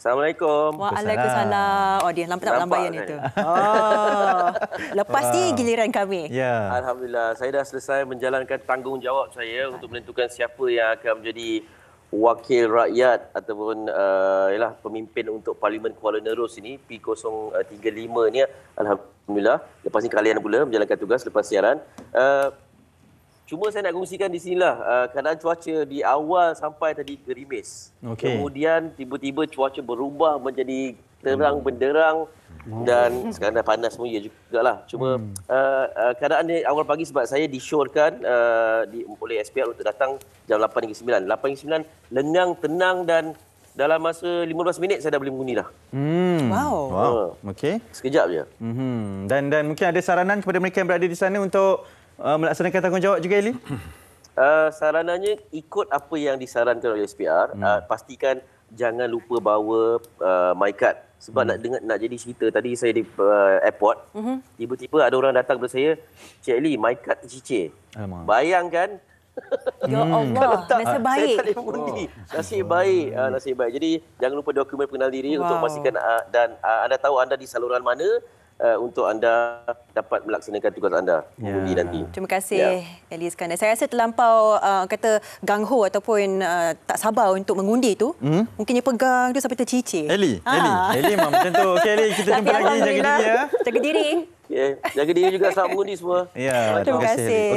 Assalamualaikum. Waalaikumsalam. Oh, dia lambat tak lambat yang itu. Oh. Lepas wow. ni ah. giliran kami. Ya. Alhamdulillah. Saya dah selesai menjalankan tanggungjawab saya ha. untuk menentukan siapa yang akan menjadi wakil rakyat ataupun uh, ialah pemimpin untuk Parlimen Kuala Nerus ini P035 ni. Alhamdulillah. Lepas ni kalian pula menjalankan tugas lepas siaran. Uh, Cuma saya nak kongsikan di sinilah uh, keadaan cuaca di awal sampai tadi gerimis. Okay. Kemudian tiba-tiba cuaca berubah menjadi terang hmm. benderang hmm. dan hmm. sekarang dah panas semua ya juga lah. Cuma hmm. uh, uh, keadaan ni awal pagi sebab saya disyorkan uh, di, oleh SPR untuk datang jam 8 hingga 9. 8 hingga 9 lengang tenang dan dalam masa 15 minit saya dah boleh mengundi dah. Hmm. Wow. wow. Ha. Okey. Sekejap je. Mm-hmm. Dan dan mungkin ada saranan kepada mereka yang berada di sana untuk uh, melaksanakan tanggungjawab juga Eli? Uh, sarananya ikut apa yang disarankan oleh SPR hmm. uh, pastikan jangan lupa bawa uh, my card sebab hmm. nak dengar nak jadi cerita tadi saya di uh, airport hmm. tiba-tiba ada orang datang kepada saya Cik Ali my card tercicir bayangkan Ya hmm. Allah, tak, nasib baik. Saya tak undi. Oh. Nasib baik, hmm. nasib baik. Jadi jangan lupa dokumen pengenal diri wow. untuk memastikan dan anda tahu anda di saluran mana uh, untuk anda dapat melaksanakan tugas anda mengundi ya. yeah. nanti. Terima kasih yeah. Elias Kanda. Saya rasa terlampau uh, kata gangho ataupun uh, tak sabar untuk mengundi tu. Hmm? Mungkin dia pegang tu sampai tercicir. Eli, ha. Eli, Eli memang macam tu. Okey Eli, kita jumpa lagi jaga diri ya. Jaga diri. Okay. Jaga diri juga selamat mengundi semua. yeah, terima, terima kasih.